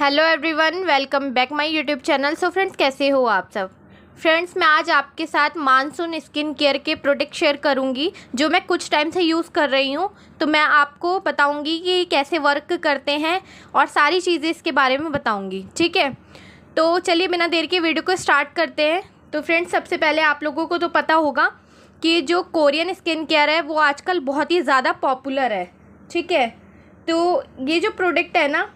hello everyone welcome back my YouTube channel so friends कैसे हो आप सब फ्रेंड्स मैं आज आपके साथ मानसून स्किन केयर के प्रोडक्ट शेयर करूंगी जो मैं कुछ टाइम से यूज़ कर रही हूँ तो मैं आपको बताऊंगी कि कैसे वर्क करते हैं और सारी चीज़ें इसके बारे में बताऊंगी ठीक है तो चलिए बिना देर के वीडियो को स्टार्ट करते हैं तो फ्रेंड्स सबसे पहले आप लोगों को तो पता होगा कि जो कोरियन स्किन केयर है वो आजकल बहुत ही ज़्यादा पॉपुलर है ठीक है तो ये जो प्रोडक्ट है ना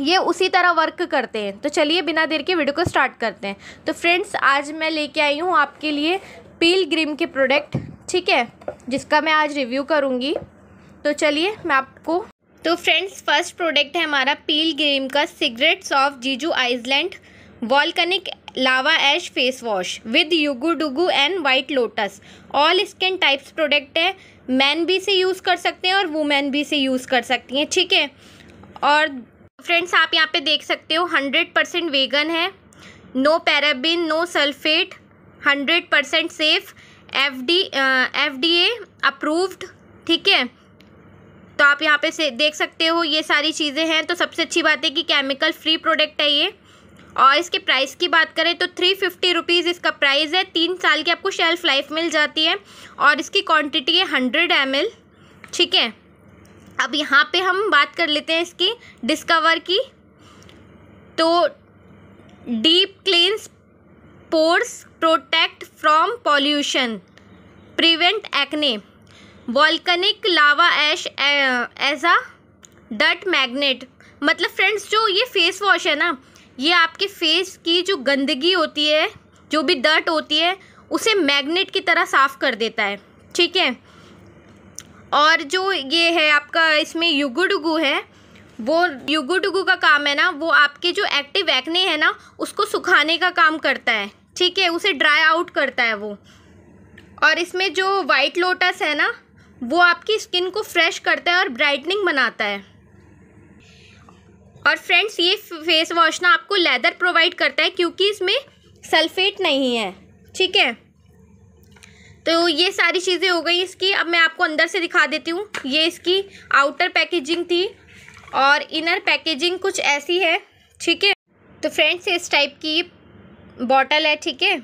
ये उसी तरह वर्क करते हैं तो चलिए बिना देर के वीडियो को स्टार्ट करते हैं तो फ्रेंड्स आज मैं लेके आई हूँ आपके लिए पील ग्रीम के प्रोडक्ट ठीक है जिसका मैं आज रिव्यू करूँगी तो चलिए मैं आपको तो फ्रेंड्स फर्स्ट प्रोडक्ट है हमारा पील ग्रीम का secrets of Jeju Island volcanic lava ash face wash with युगू डुगू and white lotus all skin types product है मैन भी से यूज़ कर सकते हैं और वुमेन भी से यूज़ कर सकती हैं ठीक है और फ्रेंड्स आप यहाँ पे देख सकते हो हंड्रेड परसेंट वेगन है no paraben no sulphate hundred percent safe F D F D A approved ठीक है तो आप यहाँ पे से देख सकते हो ये सारी चीज़ें हैं तो सबसे अच्छी बात है कि केमिकल फ्री प्रोडक्ट है ये और इसके प्राइस की बात करें तो थ्री फिफ्टी रुपीज़ इसका प्राइस है तीन साल की आपको शेल्फ़ लाइफ मिल जाती है और इसकी क्वांटिटी है हंड्रेड एम ठीक है अब यहाँ पे हम बात कर लेते हैं इसकी डिस्कवर की तो deep cleanse pores protect from pollution prevent acne volcanic lava ash as a डट मैग्नेट मतलब फ्रेंड्स जो ये फेस वॉश है ना ये आपके फेस की जो गंदगी होती है जो भी डर्ट होती है उसे मैग्नेट की तरह साफ़ कर देता है ठीक है और जो ये है आपका इसमें युगुडुगु है वो युगुडुगु का काम है ना वो आपके जो एक्टिव एक्ने है ना उसको सुखाने का काम करता है ठीक है उसे ड्राई आउट करता है वो और इसमें जो वाइट लोटस है ना वो आपकी स्किन को फ्रेश करता है और ब्राइटनिंग बनाता है और फ्रेंड्स ये फेस वॉश ना आपको लेदर प्रोवाइड करता है क्योंकि इसमें सल्फेट नहीं है ठीक है तो ये सारी चीज़ें हो गई इसकी अब मैं आपको अंदर से दिखा देती हूँ ये इसकी आउटर पैकेजिंग थी और इनर पैकेजिंग कुछ ऐसी है ठीक है तो फ्रेंड्स इस टाइप की बॉटल है ठीक है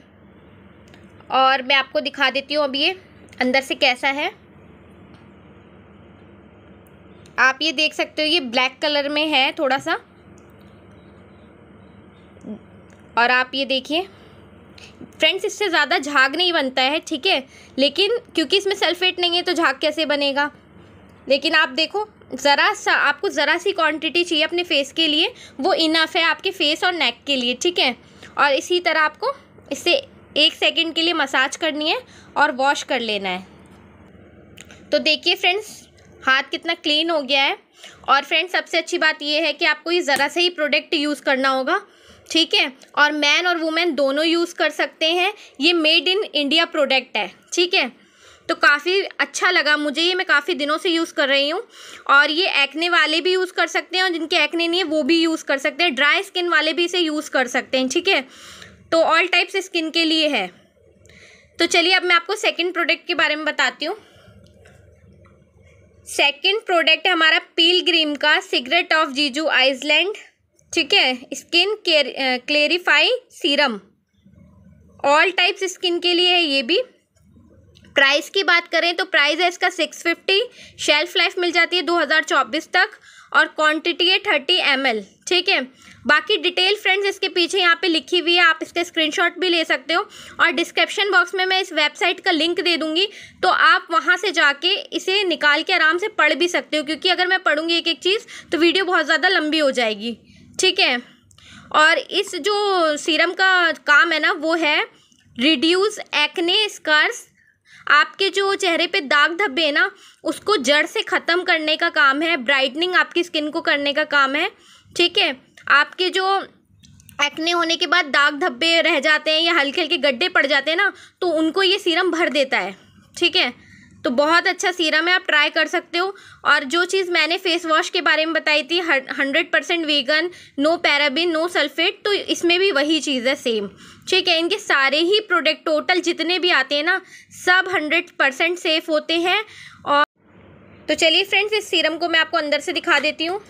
और मैं आपको दिखा देती हूँ अब ये अंदर से कैसा है आप ये देख सकते हो ये ब्लैक कलर में है थोड़ा सा और आप ये देखिए फ्रेंड्स इससे ज़्यादा झाग नहीं बनता है ठीक है लेकिन क्योंकि इसमें सल्फेट नहीं है तो झाग कैसे बनेगा लेकिन आप देखो ज़रा सा आपको ज़रा सी क्वांटिटी चाहिए अपने फेस के लिए वो इनफ है आपके फेस और नेक के लिए ठीक है और इसी तरह आपको इससे एक सेकेंड के लिए मसाज करनी है और वॉश कर लेना है तो देखिए फ्रेंड्स हाथ कितना क्लीन हो गया है और फ्रेंड्स सबसे अच्छी बात ये है कि आपको ये ज़रा सा ही प्रोडक्ट यूज़ करना होगा ठीक है और मैन और वुमेन दोनों यूज़ कर सकते हैं ये मेड इन इंडिया प्रोडक्ट है ठीक है तो काफ़ी अच्छा लगा मुझे ये मैं काफ़ी दिनों से यूज़ कर रही हूँ और ये एक्ने वाले भी यूज़ कर सकते हैं और जिनके एक्ने नहीं है वो भी यूज़ कर सकते हैं ड्राई स्किन वाले भी इसे यूज़ कर सकते हैं ठीक है तो ऑल टाइप्स स्किन के लिए है तो चलिए अब मैं आपको सेकेंड प्रोडक्ट के बारे में बताती हूँ सेकेंड प्रोडक्ट हमारा पील ग्रीम का सिगरेट ऑफ जीजू आइसलैंड ठीक है skin care clarify serum all types skin के लिए है ये भी प्राइस की बात करें तो प्राइस है इसका सिक्स फिफ्टी शेल्फ लाइफ मिल जाती है दो हज़ार चौबीस तक और क्वांटिटी है थर्टी एम एल ठीक है बाकी डिटेल फ्रेंड्स इसके पीछे यहाँ पे लिखी हुई है आप इसका स्क्रीनशॉट भी ले सकते हो और डिस्क्रिप्शन बॉक्स में मैं इस वेबसाइट का लिंक दे दूँगी तो आप वहाँ से जाके इसे निकाल के आराम से पढ़ भी सकते हो क्योंकि अगर मैं पढ़ूँगी एक एक चीज़ तो वीडियो बहुत ज़्यादा लंबी हो जाएगी ठीक है और इस जो सीरम का काम है ना वो है रिड्यूस एक्ने स्कर्स आपके जो चेहरे पे दाग धब्बे हैं ना उसको जड़ से ख़त्म करने का काम है ब्राइटनिंग आपकी स्किन को करने का काम है ठीक है आपके जो एक्ने होने के बाद दाग धब्बे रह जाते हैं या हल्के हल्के गड्ढे पड़ जाते हैं ना तो उनको ये सीरम भर देता है ठीक है तो बहुत अच्छा सीरम है आप ट्राई कर सकते हो और जो चीज़ मैंने फेस वॉश के बारे में बताई थी hundred percent vegan no paraben no sulphate तो इसमें भी वही चीज़ है सेम ठीक है इनके सारे ही प्रोडक्ट टोटल जितने भी आते हैं ना सब हंड्रेड परसेंट सेफ होते हैं और तो चलिए फ्रेंड्स इस सीरम को मैं आपको अंदर से दिखा देती हूँ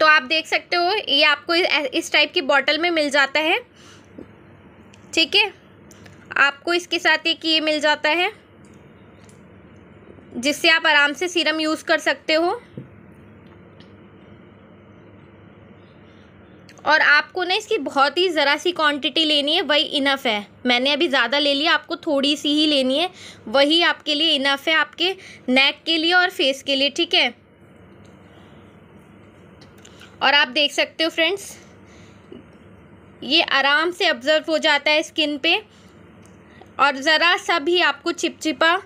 तो आप देख सकते हो ये आपको इस टाइप की बॉटल में मिल जाता है ठीक है आपको इसके साथ एक ये मिल जाता है जिससे आप आराम से सीरम यूज़ कर सकते हो और आपको ना इसकी बहुत ही ज़रा सी क्वांटिटी लेनी है वही इनफ है मैंने अभी ज़्यादा ले लिया आपको थोड़ी सी ही लेनी है वही आपके लिए इनफ है आपके नेक के लिए और फेस के लिए ठीक है और आप देख सकते हो फ्रेंड्स ये आराम से ऑब्जर्व हो जाता है स्किन पे और ज़रा सा भी आपको चिपचिपा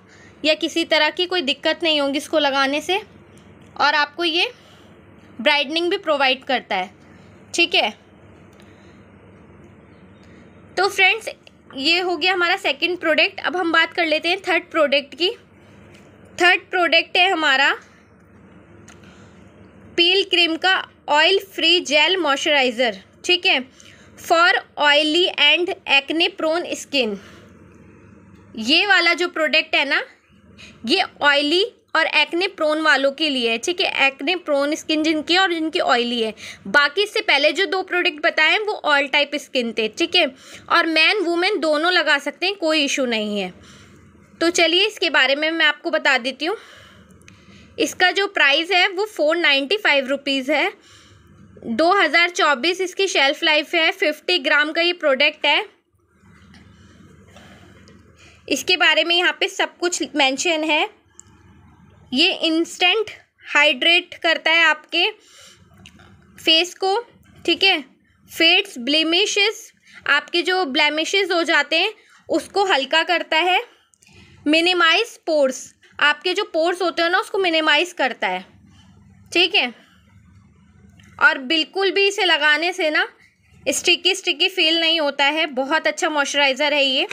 या किसी तरह की कोई दिक्कत नहीं होगी इसको लगाने से और आपको ये ब्राइटनिंग भी प्रोवाइड करता है ठीक है तो फ्रेंड्स ये हो गया हमारा सेकंड प्रोडक्ट अब हम बात कर लेते हैं थर्ड प्रोडक्ट की थर्ड प्रोडक्ट है हमारा पील क्रीम का ऑयल फ्री जेल मॉइस्चराइज़र ठीक है for oily and acne prone skin ये वाला जो प्रोडक्ट है ना ये ऑयली और एक्ने प्रोन वालों के लिए है ठीक है एक्ने प्रोन स्किन जिनकी और जिनकी ऑयली है बाकी इससे पहले जो दो प्रोडक्ट बताएं वो ऑल टाइप स्किन थे ठीक है और मैन वुमेन दोनों लगा सकते हैं कोई इशू नहीं है तो चलिए इसके बारे में मैं आपको बता देती हूँ इसका जो प्राइस है वो फोर नाइन्टी फाइव रुपीज़ है दो हज़ार चौबीस इसकी शेल्फ़ लाइफ है फिफ्टी ग्राम का ये प्रोडक्ट है इसके बारे में यहाँ पे सब कुछ मेंशन है ये इंस्टेंट हाइड्रेट करता है आपके फेस को ठीक है फेड्स ब्लेमिशेस आपके जो ब्लेमिशेस हो जाते हैं उसको हल्का करता है मिनिमाइज पोर्स आपके जो पोर्स होते हैं ना उसको मिनिमाइज करता है ठीक है और बिल्कुल भी इसे लगाने से ना स्टिकी स्टिकी फील नहीं होता है बहुत अच्छा मॉइस्चराइज़र है ये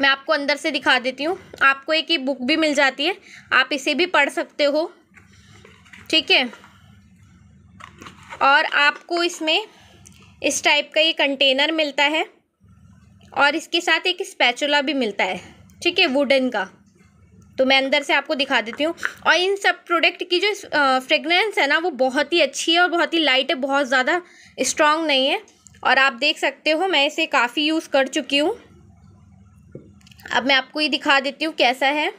मैं आपको अंदर से दिखा देती हूँ आपको एक ही बुक भी मिल जाती है आप इसे भी पढ़ सकते हो ठीक है और आपको इसमें इस टाइप का ये कंटेनर मिलता है और इसके साथ एक स्पैचुला भी मिलता है ठीक है वुडन का तो मैं अंदर से आपको दिखा देती हूँ और इन सब प्रोडक्ट की जो फ्रेगनेंस है ना वो बहुत ही अच्छी है और बहुत ही लाइट है बहुत ज़्यादा स्ट्रांग नहीं है और आप देख सकते हो मैं इसे काफ़ी यूज़ कर चुकी हूँ अब मैं आपको ये दिखा देती हूँ कैसा है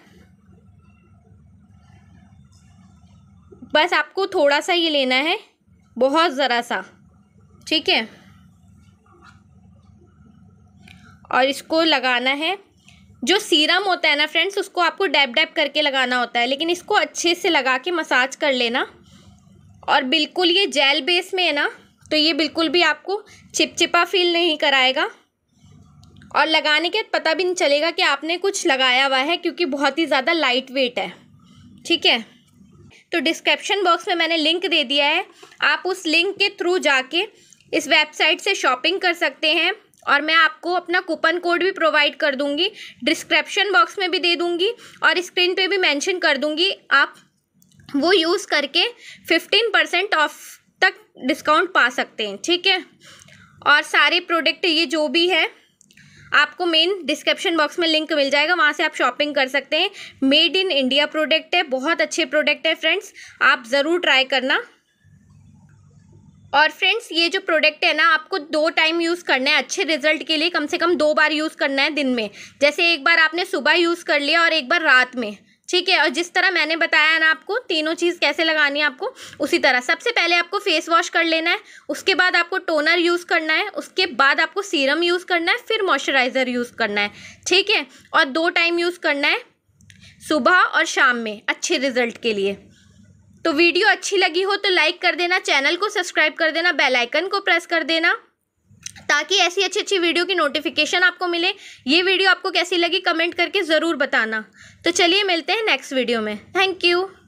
बस आपको थोड़ा सा ये लेना है बहुत ज़रा सा ठीक है और इसको लगाना है जो सीरम होता है ना फ्रेंड्स उसको आपको डैप डैप करके लगाना होता है लेकिन इसको अच्छे से लगा के मसाज कर लेना और बिल्कुल ये जेल बेस में है ना तो ये बिल्कुल भी आपको चिपचिपा फील नहीं कराएगा और लगाने के पता भी नहीं चलेगा कि आपने कुछ लगाया हुआ है क्योंकि बहुत ही ज़्यादा लाइट वेट है ठीक है तो डिस्क्रिप्शन बॉक्स में मैंने लिंक दे दिया है आप उस लिंक के थ्रू जाके इस वेबसाइट से शॉपिंग कर सकते हैं और मैं आपको अपना कूपन कोड भी प्रोवाइड कर दूंगी डिस्क्रिप्शन बॉक्स में भी दे दूंगी और स्क्रीन पे भी मेंशन कर दूंगी आप वो यूज़ करके फिफ्टीन परसेंट ऑफ तक डिस्काउंट पा सकते हैं ठीक है और सारे प्रोडक्ट ये जो भी है आपको मेन डिस्क्रिप्शन बॉक्स में लिंक मिल जाएगा वहाँ से आप शॉपिंग कर सकते हैं मेड इन इंडिया प्रोडक्ट है बहुत अच्छे प्रोडक्ट है फ्रेंड्स आप ज़रूर ट्राई करना और फ्रेंड्स ये जो प्रोडक्ट है ना आपको दो टाइम यूज़ करना है अच्छे रिजल्ट के लिए कम से कम दो बार यूज़ करना है दिन में जैसे एक बार आपने सुबह यूज़ कर लिया और एक बार रात में ठीक है और जिस तरह मैंने बताया है ना आपको तीनों चीज़ कैसे लगानी है आपको उसी तरह सबसे पहले आपको फेस वॉश कर लेना है उसके बाद आपको टोनर यूज़ करना है उसके बाद आपको सीरम यूज़ करना है फिर मॉइस्चराइज़र यूज़ करना है ठीक है और दो टाइम यूज़ करना है सुबह और शाम में अच्छे रिजल्ट के लिए तो वीडियो अच्छी लगी हो तो लाइक कर देना चैनल को सब्सक्राइब कर देना बेलाइकन को प्रेस कर देना ताकि ऐसी अच्छी अच्छी वीडियो की नोटिफिकेशन आपको मिले ये वीडियो आपको कैसी लगी कमेंट करके ज़रूर बताना तो चलिए मिलते हैं नेक्स्ट वीडियो में थैंक यू